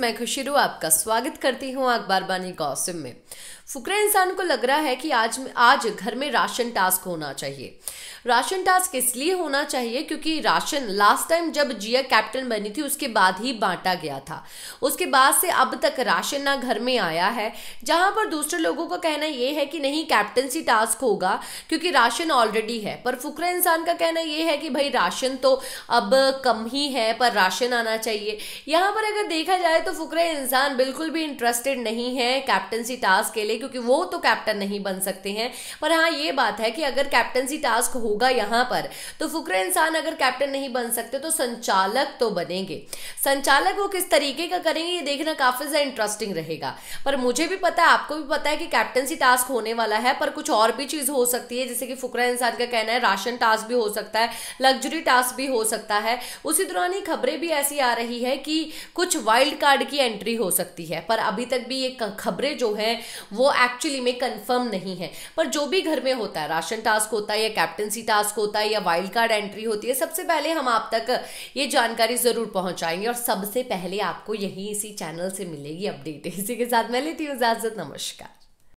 मैं रू आपका स्वागत करती हूँ अखबार बानी गौसिम में फुकरा इंसान को लग रहा है कि आज आज घर में राशन टास्क होना चाहिए राशन टास्क इसलिए होना चाहिए क्योंकि राशन लास्ट टाइम जब जिया कैप्टन बनी थी उसके बाद ही बांटा गया था उसके बाद से अब तक राशन ना घर में आया है जहां पर दूसरे लोगों का कहना यह है कि नहीं कैप्टनसी टास्क होगा क्योंकि राशन ऑलरेडी है पर फुकरा इंसान का कहना यह है कि भाई राशन तो अब कम ही है पर राशन आना चाहिए यहाँ पर अगर देखा जाए तो फुकरा इंसान बिल्कुल भी इंटरेस्टेड नहीं है कैप्टनसी टास्क के लिए क्योंकि वो तो कैप्टन नहीं बन सकते हैं पर हाँ ये बात है कि अगर कैप्टनसी टास्क होगा होगा यहां पर तो फुकरे इंसान अगर कैप्टन नहीं बन सकते तो संचालक तो बनेंगे संचालक वो किस तरीके का करेंगे ये देखना काफी ज्यादा इंटरेस्टिंग रहेगा पर मुझे भी पता है आपको भी पता है कि कैप्टनसी टास्क होने वाला है पर कुछ और भी चीज हो सकती है जैसे कि फुकरा इंसान का कहना है राशन टास्क भी हो सकता है लग्जरी टास्क भी हो सकता है उसी दौरान ही खबरें भी ऐसी आ रही है कि कुछ वाइल्ड कार्ड की एंट्री हो सकती है पर अभी तक भी ये खबरें जो है वो एक्चुअली में कंफर्म नहीं है पर जो भी घर में होता है राशन टास्क होता है या कैप्टनसी एमसी टास्क होता है या वाइल्ड कार्ड एंट्री होती है सबसे पहले हम आप तक ये जानकारी ज़रूर पहुंचाएंगे और सबसे पहले आपको यही इसी चैनल से मिलेगी अपडेट इसी के साथ मैं लेती हूँ इजाज़त नमस्कार